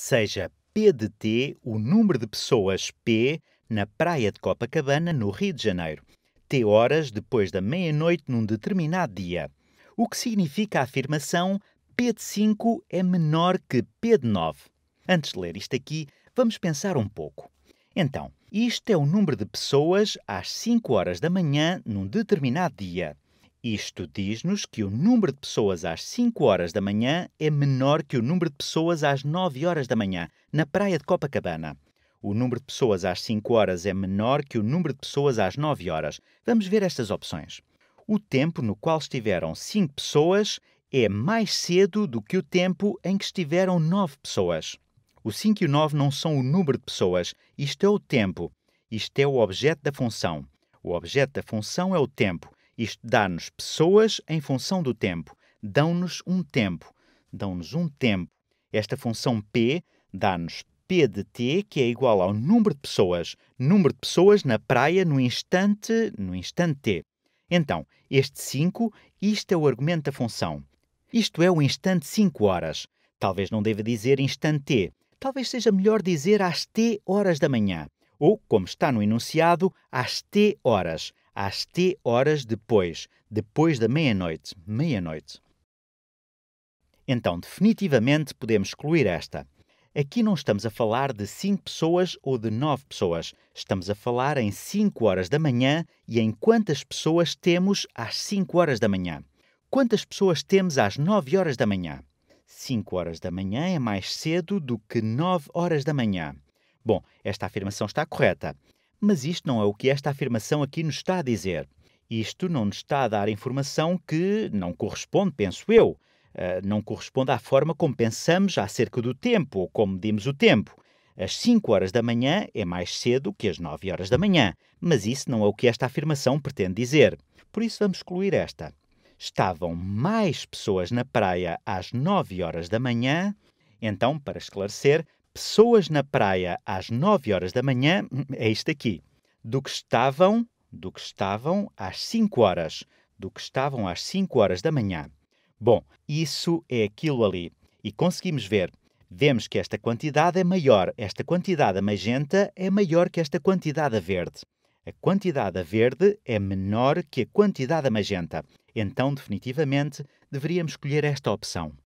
seja P de T o número de pessoas P na praia de Copacabana, no Rio de Janeiro, T horas depois da meia-noite num determinado dia, o que significa a afirmação P de 5 é menor que P de 9. Antes de ler isto aqui, vamos pensar um pouco. Então, isto é o número de pessoas às 5 horas da manhã num determinado dia. Isto diz-nos que o número de pessoas às 5 horas da manhã é menor que o número de pessoas às 9 horas da manhã, na praia de Copacabana. O número de pessoas às 5 horas é menor que o número de pessoas às 9 horas. Vamos ver estas opções. O tempo no qual estiveram 5 pessoas é mais cedo do que o tempo em que estiveram 9 pessoas. O 5 e o 9 não são o número de pessoas, isto é o tempo. Isto é o objeto da função. O objeto da função é o tempo isto dá-nos pessoas em função do tempo. Dão-nos um tempo. Dão-nos um tempo. Esta função P dá-nos P de T, que é igual ao número de pessoas. Número de pessoas na praia no instante, no instante T. Então, este 5, isto é o argumento da função. Isto é o instante 5 horas. Talvez não deva dizer instante T. Talvez seja melhor dizer às T horas da manhã. Ou, como está no enunciado, às T horas às T horas depois, depois da meia-noite, meia-noite. Então, definitivamente podemos excluir esta. Aqui não estamos a falar de 5 pessoas ou de 9 pessoas. Estamos a falar em 5 horas da manhã e em quantas pessoas temos às 5 horas da manhã. Quantas pessoas temos às 9 horas da manhã? 5 horas da manhã é mais cedo do que 9 horas da manhã. Bom, esta afirmação está correta. Mas isto não é o que esta afirmação aqui nos está a dizer. Isto não nos está a dar informação que não corresponde, penso eu, ah, não corresponde à forma como pensamos acerca do tempo ou como medimos o tempo. As 5 horas da manhã é mais cedo que as 9 horas da manhã, mas isso não é o que esta afirmação pretende dizer. Por isso vamos excluir esta. Estavam mais pessoas na praia às 9 horas da manhã. Então, para esclarecer, pessoas na praia às 9 horas da manhã é isto aqui, do que estavam, do que estavam às 5 horas, do que estavam às 5 horas da manhã. Bom, isso é aquilo ali. E conseguimos ver, vemos que esta quantidade é maior, esta quantidade magenta é maior que esta quantidade verde. A quantidade verde é menor que a quantidade magenta. Então, definitivamente, deveríamos escolher esta opção.